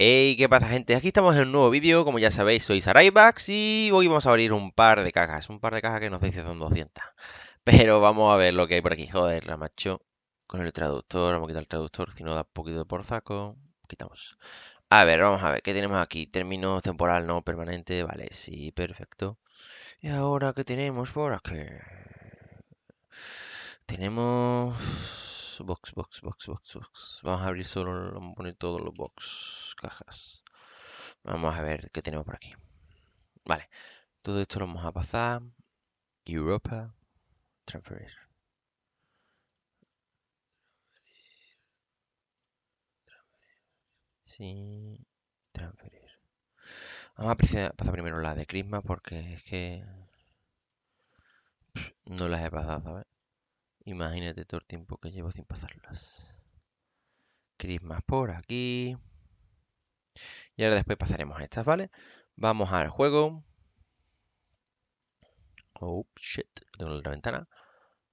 Hey, ¿qué pasa gente? Aquí estamos en un nuevo vídeo, como ya sabéis soy Saraibax y hoy vamos a abrir un par de cajas, un par de cajas que nos dice son 200. Pero vamos a ver lo que hay por aquí, joder, la macho, con el traductor, vamos a quitar el traductor, si no da un poquito de por saco, quitamos. A ver, vamos a ver, ¿qué tenemos aquí? Término temporal, no, permanente, vale, sí, perfecto. Y ahora, ¿qué tenemos por aquí? Tenemos... Box, box, box, box, box. Vamos a abrir solo, vamos a poner todos los box cajas. Vamos a ver qué tenemos por aquí. Vale, todo esto lo vamos a pasar. Europa, transferir. Sí, transferir. Vamos a pasar primero la de Crisma porque es que no las he pasado, ¿sabes? Imagínate todo el tiempo que llevo sin pasarlas. Crismas por aquí. Y ahora después pasaremos a estas, ¿vale? Vamos al juego. Oh, shit. Tengo la ventana.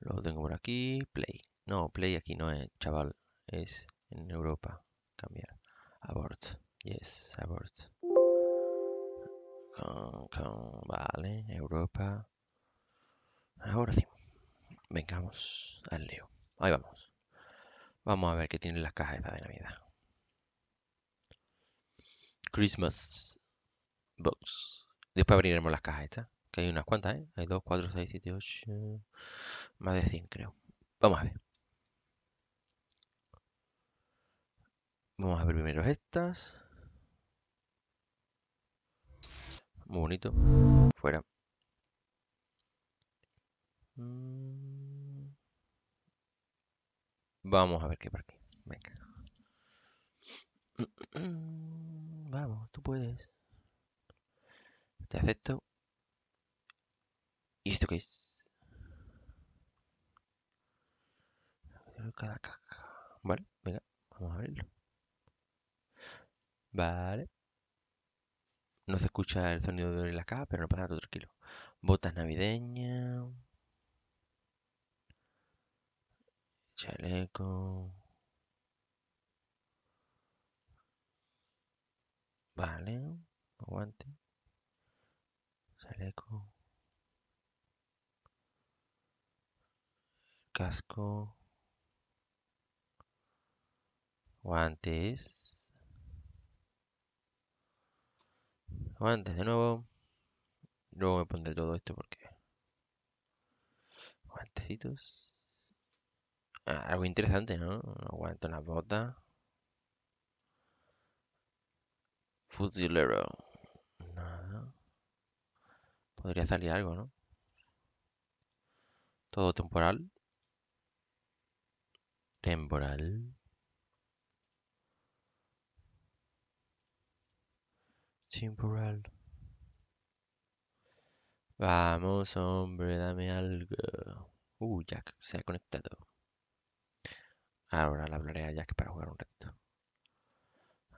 Lo tengo por aquí. Play. No, play aquí no es, chaval. Es en Europa. Cambiar. Abort. Yes, abort. vale, Europa. Ahora sí. Vengamos al Leo, Ahí vamos. Vamos a ver qué tienen las cajas de Navidad. Christmas Box. Después abriremos las cajas estas, que hay unas cuantas, ¿eh? Hay 2, 4, 6, 7, 8, más de 100 creo. Vamos a ver. Vamos a ver primero estas. Muy bonito. Fuera. Vamos a ver qué hay por aquí. Venga. puedes. Te acepto. ¿Y esto qué es? Cada Vale, venga, vamos a abrirlo. Vale. No se escucha el sonido de la caja, pero no pasa nada, tranquilo. Botas navideñas. Chaleco. Vale, aguante. Chaleco. Casco. Guantes. Guantes de nuevo. Luego me pondré todo esto porque... Guantecitos. Ah, algo interesante, ¿no? Aguanto la botas. Fusilero. Nada. Podría salir algo, ¿no? Todo temporal. Temporal. Temporal. Vamos, hombre, dame algo. Uh, Jack se ha conectado. Ahora le hablaré a Jack para jugar un reto.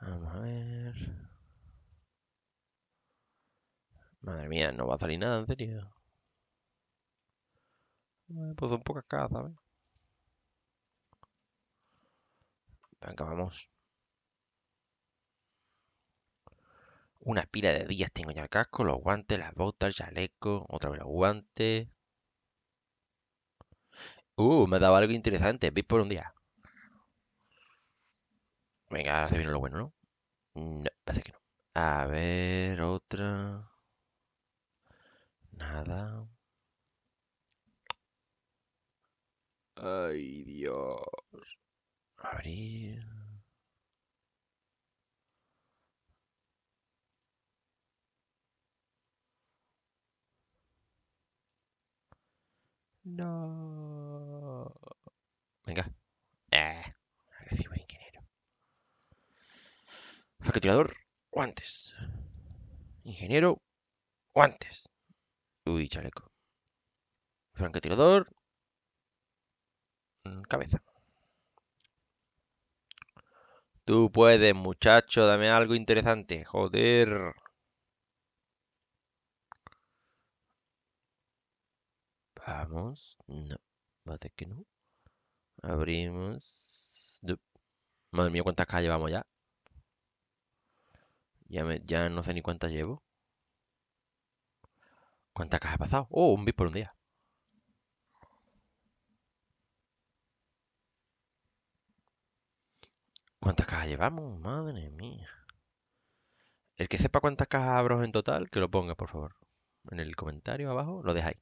Vamos a ver. Madre mía, no va a salir nada, en serio. dar un pues poco acá, ¿sabes? Venga, vamos. Una pila de días tengo ya el casco, los guantes, las botas, el chaleco, otra vez los guantes. Uh, me ha dado algo interesante. ¿Veis por un día? Venga, ahora se viene lo bueno, ¿no? No, parece que no. A ver, otra. Nada. Ay, Dios. Abrir. No. Venga. Eh. ingeniero. facultador guantes. Ingeniero, guantes. Uy, chaleco. Francotirador. Mm, cabeza. Tú puedes, muchacho. Dame algo interesante. Joder. Vamos. No. Vale, que no. Abrimos. Madre mía, cuántas calles llevamos ya. Ya, ya no sé ni cuántas llevo. ¿Cuántas cajas ha pasado? Oh, un bit por un día. ¿Cuántas cajas llevamos? Madre mía. El que sepa cuántas cajas abro en total, que lo ponga, por favor. En el comentario abajo lo dejáis.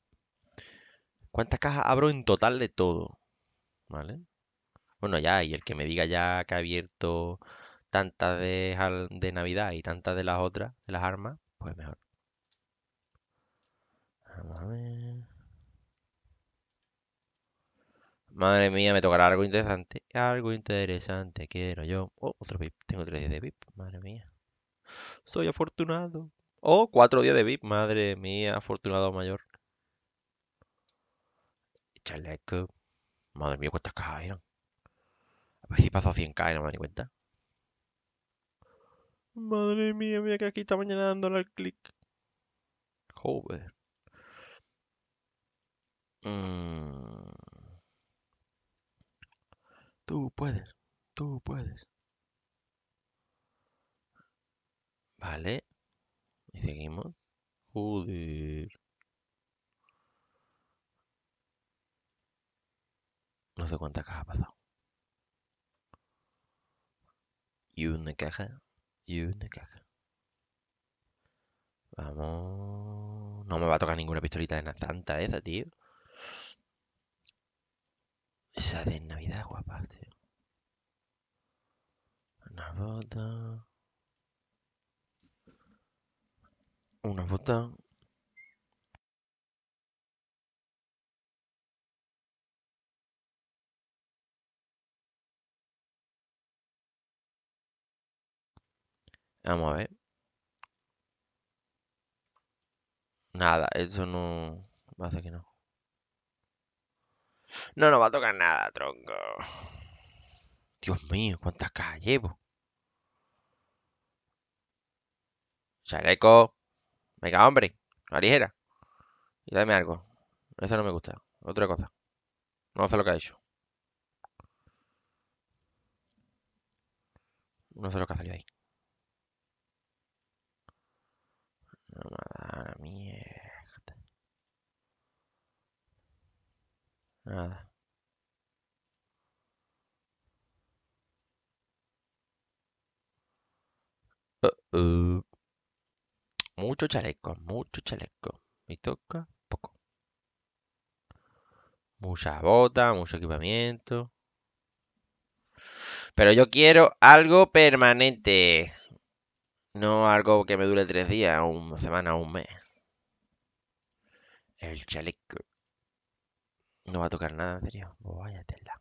¿Cuántas cajas abro en total de todo? ¿Vale? Bueno, ya, y el que me diga ya que ha abierto tantas de Navidad y tantas de las otras, de las armas, pues mejor. Madre mía, me tocará algo interesante. Algo interesante quiero yo. Oh, otro VIP. Tengo tres días de VIP. Madre mía. Soy afortunado. Oh, cuatro días de VIP. Madre mía, afortunado mayor. Chaleco. Madre mía, cuántas cajas eran. A ver si pasó 100k no me cuenta. Madre mía, mira que aquí está mañana dándole al clic. Joder. Mm. Tú puedes, tú puedes. Vale. Y seguimos. Joder. No sé cuántas cajas ha pasado. Y una caja. Y una caja. Vamos. No me va a tocar ninguna pistolita de santa esa, tío. Esa de Navidad guapa, tío. Una bota. Una bota. Vamos a ver. Nada, eso no... Va que no. No nos va a tocar nada, tronco. Dios mío, cuántas cajas llevo. Chaleco. Venga, hombre. La ligera. Y dame algo. Eso no me gusta. Otra cosa. No sé lo que ha hecho. No sé lo que ha salido ahí. Nada. Uh, uh. Mucho chaleco, mucho chaleco. Me toca poco. mucha bota mucho equipamiento. Pero yo quiero algo permanente. No algo que me dure tres días, una semana, un mes. El chaleco. No va a tocar nada, en serio. vaya tela.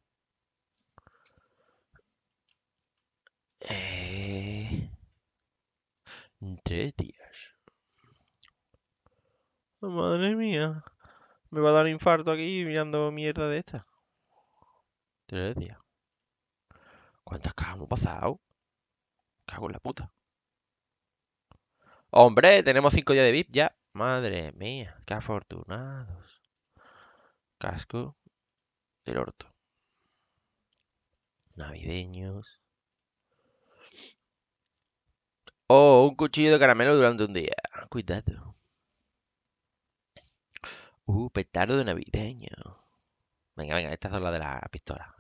Eh... Tres días. Oh, madre mía. Me va a dar infarto aquí mirando mierda de esta. Tres días. ¿Cuántas cajas hemos pasado? Cago en la puta. ¡Hombre! Tenemos cinco días de VIP ya. Madre mía, qué afortunados casco del orto. Navideños. Oh, un cuchillo de caramelo durante un día. Cuidado. Uh, petardo navideño. Venga, venga, esta es la de la pistola.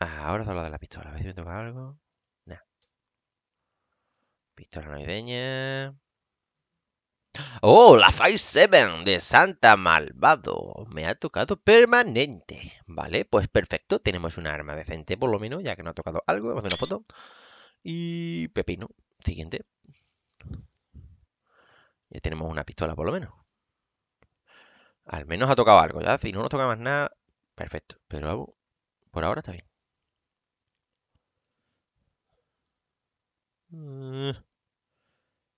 Ah, ahora es la de la pistola. A ver si me toca algo. Pistola navideña. Oh, la Five 7 de Santa Malvado. Me ha tocado permanente. Vale, pues perfecto. Tenemos un arma decente, por lo menos, ya que no ha tocado algo. Vamos a hacer una foto. Y pepino. Siguiente. Ya tenemos una pistola, por lo menos. Al menos ha tocado algo, ¿ya? Si no nos toca más nada, perfecto. Pero por ahora está bien. Mm.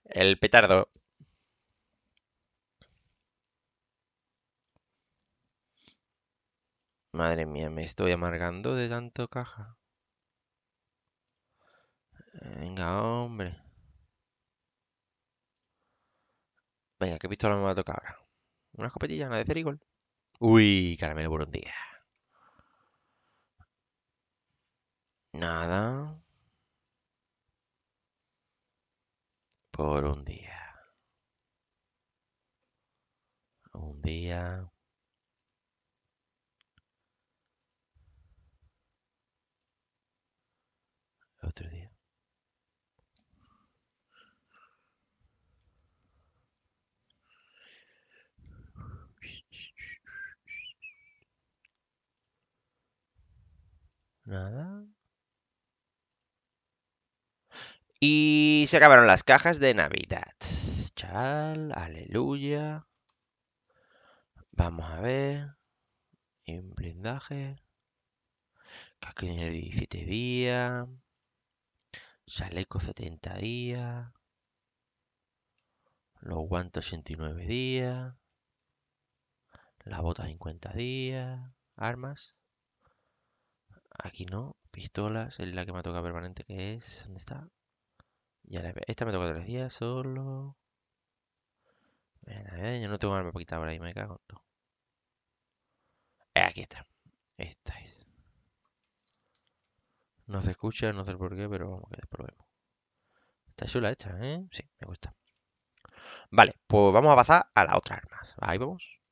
El petardo. Madre mía, me estoy amargando de tanto caja. Venga, hombre. Venga, ¿qué pistola me va a tocar Una escopetilla, una de Cerigol. Uy, caramelo por un día. Nada. Por un día. Un día. Nada. Y se acabaron las cajas de Navidad. Chaval, aleluya. Vamos a ver. en blindaje. Casco de 17 días. Chaleco 70 días. Los guantes 89 días. La bota 50 días. Armas Aquí no. Pistolas, es la que me toca permanente que es. ¿Dónde está? Ya la... Esta me toca tres días solo. Venga, venga, yo no tengo arma quitar por ahí, me cago en todo. Eh, aquí está. Esta es. No se escucha, no sé por qué, pero vamos, que después lo Está chula esta, ¿eh? Sí, me gusta. Vale, pues vamos a pasar a la otra armas. Ahí vamos.